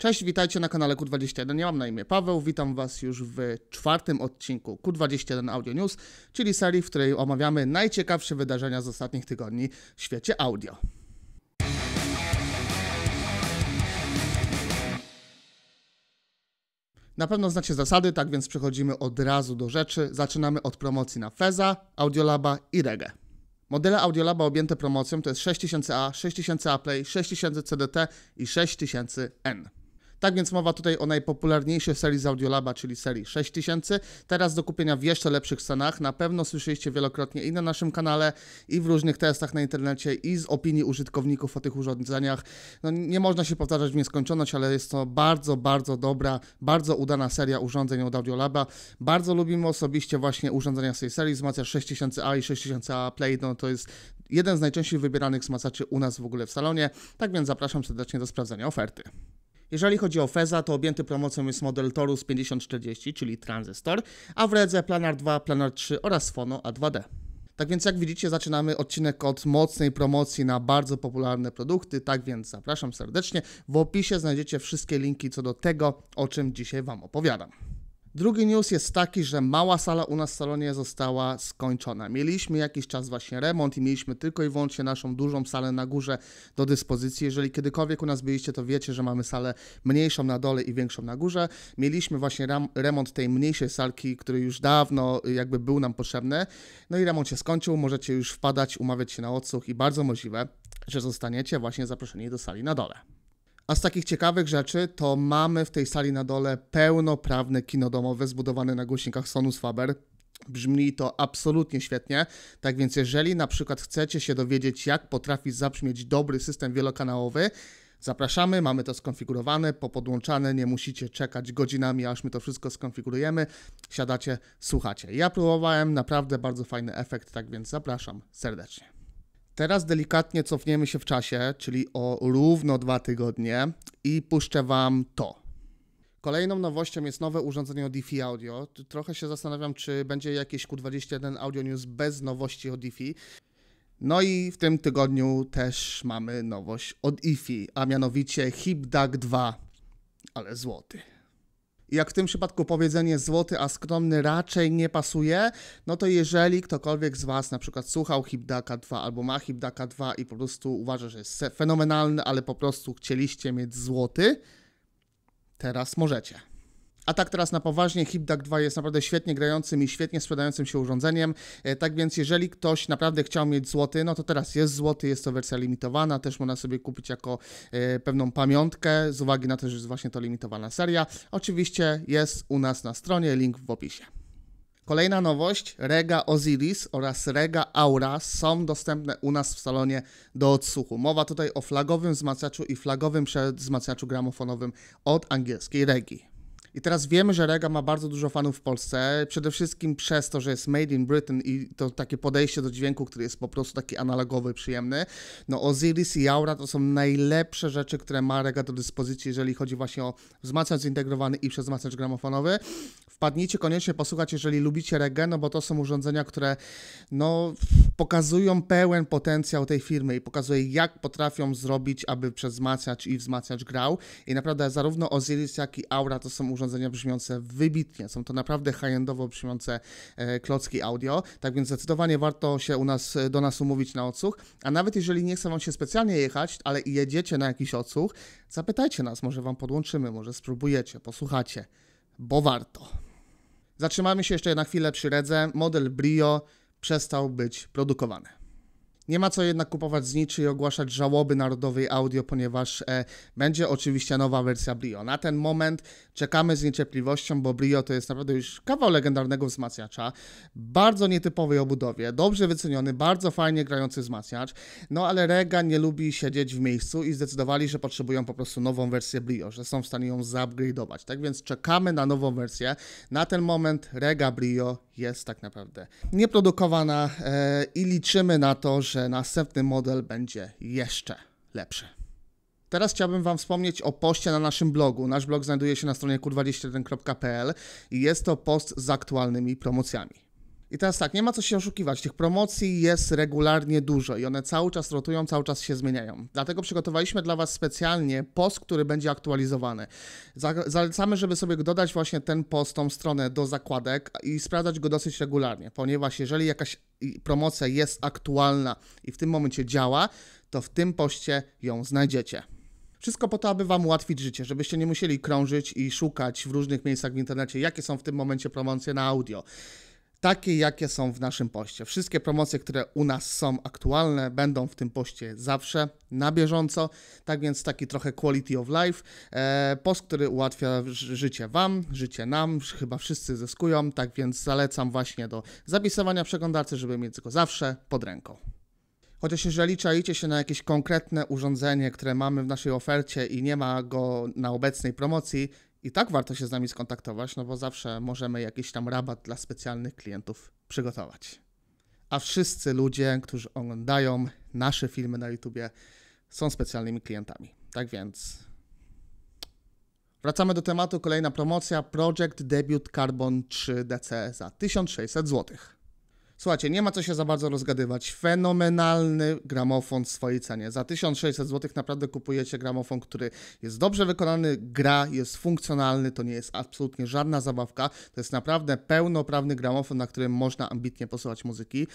Cześć, witajcie na kanale Q21. Ja mam na imię Paweł. Witam Was już w czwartym odcinku Q21 Audio News, czyli serii, w której omawiamy najciekawsze wydarzenia z ostatnich tygodni w świecie audio. Na pewno znacie zasady, tak więc przechodzimy od razu do rzeczy. Zaczynamy od promocji na Feza, Audiolaba i Reggae. Modele Audiolaba objęte promocją to jest 6000A, 6000A Play, 6000 CDT i 6000N. Tak więc mowa tutaj o najpopularniejszej serii z Audiolaba, czyli serii 6000. Teraz do kupienia w jeszcze lepszych cenach. Na pewno słyszeliście wielokrotnie i na naszym kanale, i w różnych testach na internecie, i z opinii użytkowników o tych urządzeniach. No, nie można się powtarzać w nieskończoność, ale jest to bardzo, bardzo dobra, bardzo udana seria urządzeń od Audiolaba. Bardzo lubimy osobiście właśnie urządzenia z tej serii. Wzmacniacz 6000A i 6000A Play no, to jest jeden z najczęściej wybieranych wzmacniaczy u nas w ogóle w salonie. Tak więc zapraszam serdecznie do sprawdzenia oferty. Jeżeli chodzi o Feza, to objęty promocją jest model Torus 5040, czyli tranzystor, a w Redze Planar 2, Planar 3 oraz Fono A2D. Tak więc jak widzicie zaczynamy odcinek od mocnej promocji na bardzo popularne produkty, tak więc zapraszam serdecznie. W opisie znajdziecie wszystkie linki co do tego, o czym dzisiaj Wam opowiadam. Drugi news jest taki, że mała sala u nas w salonie została skończona. Mieliśmy jakiś czas właśnie remont i mieliśmy tylko i wyłącznie naszą dużą salę na górze do dyspozycji. Jeżeli kiedykolwiek u nas byliście, to wiecie, że mamy salę mniejszą na dole i większą na górze. Mieliśmy właśnie remont tej mniejszej salki, który już dawno jakby był nam potrzebny. No i remont się skończył, możecie już wpadać, umawiać się na odsłuch i bardzo możliwe, że zostaniecie właśnie zaproszeni do sali na dole. A z takich ciekawych rzeczy to mamy w tej sali na dole pełnoprawne kino domowe zbudowane na głośnikach Sonus Faber. Brzmi to absolutnie świetnie. Tak więc, jeżeli na przykład chcecie się dowiedzieć, jak potrafi zabrzmieć dobry system wielokanałowy, zapraszamy, mamy to skonfigurowane, popodłączane, nie musicie czekać godzinami, aż my to wszystko skonfigurujemy. Siadacie, słuchacie. Ja próbowałem, naprawdę bardzo fajny efekt, tak więc zapraszam serdecznie. Teraz delikatnie cofniemy się w czasie, czyli o równo dwa tygodnie i puszczę Wam to. Kolejną nowością jest nowe urządzenie od DeFi Audio. Trochę się zastanawiam, czy będzie jakieś Q21 Audio News bez nowości od DeFi. No i w tym tygodniu też mamy nowość od IFI, a mianowicie HipDAG 2, ale złoty. I jak w tym przypadku powiedzenie złoty, a skromny raczej nie pasuje, no to jeżeli ktokolwiek z Was na przykład słuchał Hipdaka 2 albo ma Hipdaka 2 i po prostu uważa, że jest fenomenalny, ale po prostu chcieliście mieć złoty, teraz możecie. A tak teraz na poważnie, HipDAC 2 jest naprawdę świetnie grającym i świetnie sprzedającym się urządzeniem, e, tak więc jeżeli ktoś naprawdę chciał mieć złoty, no to teraz jest złoty, jest to wersja limitowana, też można sobie kupić jako e, pewną pamiątkę, z uwagi na to, że jest właśnie to limitowana seria. Oczywiście jest u nas na stronie, link w opisie. Kolejna nowość, Rega Osiris oraz Rega Aura są dostępne u nas w salonie do odsłuchu. Mowa tutaj o flagowym wzmacniaczu i flagowym przedzmacniaczu gramofonowym od angielskiej Regi. I teraz wiemy, że Rega ma bardzo dużo fanów w Polsce, przede wszystkim przez to, że jest made in Britain i to takie podejście do dźwięku, który jest po prostu taki analogowy, przyjemny. No Osiris i Aura to są najlepsze rzeczy, które ma Rega do dyspozycji, jeżeli chodzi właśnie o wzmacniacz zintegrowany i wzmacniacz gramofonowy. Wpadnijcie koniecznie posłuchać, jeżeli lubicie regę, no bo to są urządzenia, które no, pokazują pełen potencjał tej firmy i pokazuje jak potrafią zrobić, aby przez i wzmacniacz grał. I naprawdę zarówno Osiris, jak i Aura to są urządzenia, urządzenia brzmiące wybitnie. Są to naprawdę high-endowo brzmiące e, klocki audio, tak więc zdecydowanie warto się u nas, e, do nas umówić na odsłuch, a nawet jeżeli nie chce Wam się specjalnie jechać, ale i jedziecie na jakiś odsłuch, zapytajcie nas, może Wam podłączymy, może spróbujecie, posłuchacie, bo warto. Zatrzymamy się jeszcze na chwilę przy Redze. Model Brio przestał być produkowany. Nie ma co jednak kupować zniczy i ogłaszać żałoby narodowej audio, ponieważ e, będzie oczywiście nowa wersja Brio. Na ten moment czekamy z niecierpliwością, bo Brio to jest naprawdę już kawał legendarnego wzmacniacza. Bardzo nietypowej obudowie, dobrze wyceniony, bardzo fajnie grający wzmacniacz. No ale Rega nie lubi siedzieć w miejscu i zdecydowali, że potrzebują po prostu nową wersję Brio, że są w stanie ją zaupgrade'ować. Tak więc czekamy na nową wersję. Na ten moment Rega Brio jest tak naprawdę nieprodukowana e, i liczymy na to, że następny model będzie jeszcze lepszy. Teraz chciałbym Wam wspomnieć o poście na naszym blogu. Nasz blog znajduje się na stronie q21.pl i jest to post z aktualnymi promocjami. I teraz tak, nie ma co się oszukiwać. Tych promocji jest regularnie dużo i one cały czas rotują, cały czas się zmieniają. Dlatego przygotowaliśmy dla Was specjalnie post, który będzie aktualizowany. Zalecamy, żeby sobie dodać właśnie ten post, tą stronę do zakładek i sprawdzać go dosyć regularnie, ponieważ jeżeli jakaś promocja jest aktualna i w tym momencie działa, to w tym poście ją znajdziecie. Wszystko po to, aby Wam ułatwić życie, żebyście nie musieli krążyć i szukać w różnych miejscach w internecie, jakie są w tym momencie promocje na audio takie, jakie są w naszym poście. Wszystkie promocje, które u nas są aktualne, będą w tym poście zawsze, na bieżąco. Tak więc taki trochę quality of life. E, post, który ułatwia życie Wam, życie nam, chyba wszyscy zyskują. Tak więc zalecam właśnie do zapisywania przeglądarcy, żeby mieć go zawsze pod ręką. Chociaż jeżeli czaicie się na jakieś konkretne urządzenie, które mamy w naszej ofercie i nie ma go na obecnej promocji, i tak warto się z nami skontaktować, no bo zawsze możemy jakiś tam rabat dla specjalnych klientów przygotować. A wszyscy ludzie, którzy oglądają nasze filmy na YouTubie, są specjalnymi klientami. Tak więc Wracamy do tematu. Kolejna promocja: Project Debut Carbon 3 DC za 1600 zł. Słuchajcie, nie ma co się za bardzo rozgadywać. Fenomenalny gramofon w swojej cenie. Za 1600 zł naprawdę kupujecie gramofon, który jest dobrze wykonany, gra, jest funkcjonalny, to nie jest absolutnie żadna zabawka. To jest naprawdę pełnoprawny gramofon, na którym można ambitnie posłuchać muzyki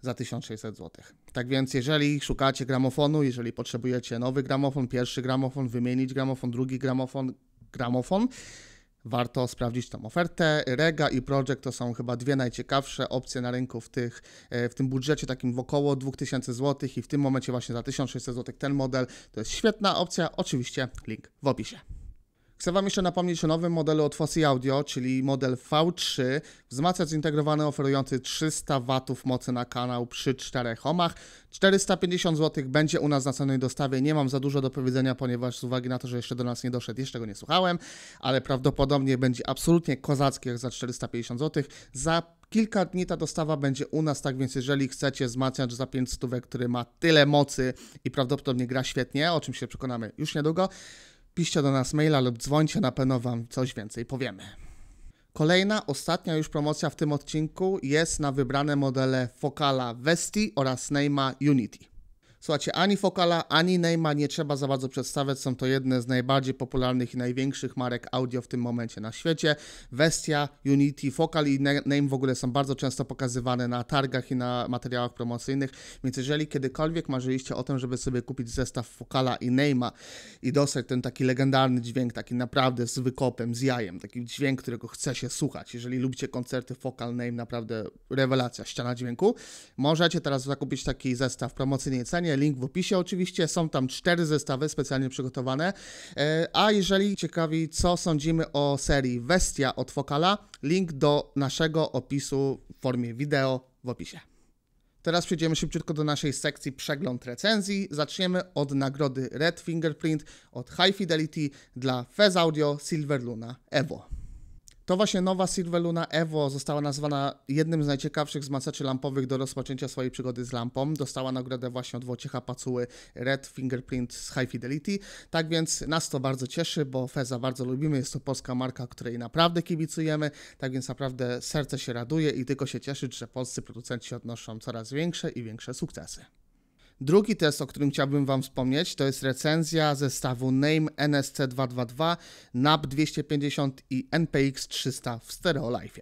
za 1600 zł. Tak więc jeżeli szukacie gramofonu, jeżeli potrzebujecie nowy gramofon, pierwszy gramofon, wymienić gramofon, drugi gramofon, gramofon, warto sprawdzić tą ofertę. Rega i Project to są chyba dwie najciekawsze opcje na rynku w, tych, e, w tym budżecie takim w około 2000 zł i w tym momencie właśnie za 1600 zł ten model. To jest świetna opcja, oczywiście link w opisie. Chcę Wam jeszcze napomnieć o nowym modelu od Fossi Audio, czyli model V3, wzmacniacz zintegrowany oferujący 300 W mocy na kanał przy 4 ohmach. 450 zł będzie u nas na samej dostawie. Nie mam za dużo do powiedzenia, ponieważ z uwagi na to, że jeszcze do nas nie doszedł, jeszcze go nie słuchałem, ale prawdopodobnie będzie absolutnie kozacki jak za 450 zł. Za Kilka dni ta dostawa będzie u nas, tak więc jeżeli chcecie wzmacniacz za 5 stówek, który ma tyle mocy i prawdopodobnie gra świetnie, o czym się przekonamy już niedługo, piszcie do nas maila lub dzwońcie, na pewno Wam coś więcej powiemy. Kolejna, ostatnia już promocja w tym odcinku jest na wybrane modele Focala Vesti oraz Neima Unity. Słuchajcie, ani Focala, ani Neima nie trzeba za bardzo przedstawiać. Są to jedne z najbardziej popularnych i największych marek audio w tym momencie na świecie. Vestia, Unity, Focal i Name w ogóle są bardzo często pokazywane na targach i na materiałach promocyjnych, więc jeżeli kiedykolwiek marzyliście o tym, żeby sobie kupić zestaw Focala i Neima i dostać ten taki legendarny dźwięk, taki naprawdę z wykopem, z jajem, taki dźwięk, którego chce się słuchać. Jeżeli lubicie koncerty Focal Name, naprawdę rewelacja, ściana dźwięku, możecie teraz zakupić taki zestaw promocyjny cenie link w opisie oczywiście. Są tam cztery zestawy specjalnie przygotowane. E, a jeżeli ciekawi, co sądzimy o serii Westia od Fokala, link do naszego opisu w formie wideo w opisie. Teraz przejdziemy szybciutko do naszej sekcji przegląd recenzji. Zaczniemy od nagrody Red Fingerprint od High Fidelity dla Fez Audio Silver Luna Evo. To właśnie nowa Luna Evo została nazwana jednym z najciekawszych zmacaczy lampowych do rozpoczęcia swojej przygody z lampą. Dostała nagrodę właśnie od Wojciecha Pacuły Red Fingerprint z High Fidelity. Tak więc nas to bardzo cieszy, bo Feza bardzo lubimy. Jest to polska marka, której naprawdę kibicujemy. Tak więc naprawdę serce się raduje i tylko się cieszyć, że polscy producenci odnoszą coraz większe i większe sukcesy. Drugi test, o którym chciałbym Wam wspomnieć, to jest recenzja zestawu Name NSC222, NAP250 i NPX300 w Stereolife.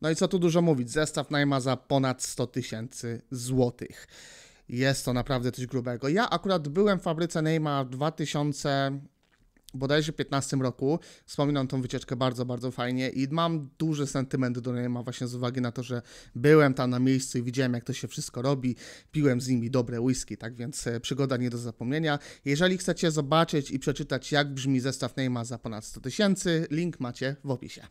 No i co tu dużo mówić, zestaw najma za ponad 100 tysięcy złotych. Jest to naprawdę coś grubego. Ja akurat byłem w fabryce Neymar w 2000 bodajże 15 roku. Wspominam tą wycieczkę bardzo, bardzo fajnie i mam duży sentyment do Neyma właśnie z uwagi na to, że byłem tam na miejscu i widziałem jak to się wszystko robi. Piłem z nimi dobre whisky, tak więc e, przygoda nie do zapomnienia. Jeżeli chcecie zobaczyć i przeczytać jak brzmi zestaw Neyma za ponad 100 tysięcy, link macie w opisie.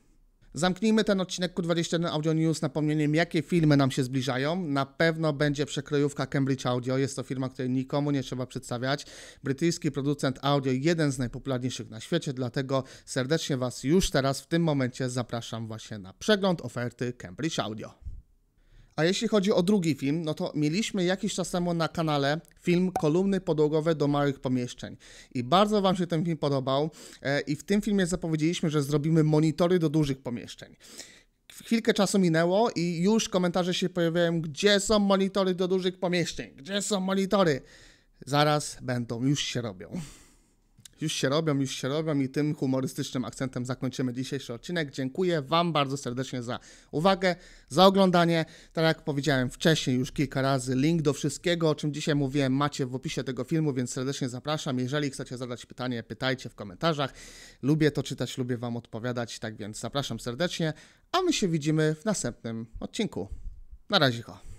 Zamknijmy ten odcinek Q21 Audio News napomnieniem, jakie filmy nam się zbliżają. Na pewno będzie przekrojówka Cambridge Audio. Jest to firma, której nikomu nie trzeba przedstawiać. Brytyjski producent audio, jeden z najpopularniejszych na świecie, dlatego serdecznie Was już teraz w tym momencie zapraszam właśnie na przegląd oferty Cambridge Audio. A jeśli chodzi o drugi film, no to mieliśmy jakiś czas temu na kanale film Kolumny podłogowe do małych pomieszczeń. I bardzo Wam się ten film podobał. E, I w tym filmie zapowiedzieliśmy, że zrobimy monitory do dużych pomieszczeń chwilkę czasu minęło i już komentarze się pojawiają, gdzie są monitory do dużych pomieszczeń, gdzie są monitory. Zaraz będą, już się robią już się robią, już się robią i tym humorystycznym akcentem zakończymy dzisiejszy odcinek. Dziękuję Wam bardzo serdecznie za uwagę, za oglądanie. Tak jak powiedziałem wcześniej już kilka razy, link do wszystkiego, o czym dzisiaj mówiłem, macie w opisie tego filmu, więc serdecznie zapraszam. Jeżeli chcecie zadać pytanie, pytajcie w komentarzach. Lubię to czytać, lubię Wam odpowiadać, tak więc zapraszam serdecznie, a my się widzimy w następnym odcinku. Na razie. Ho.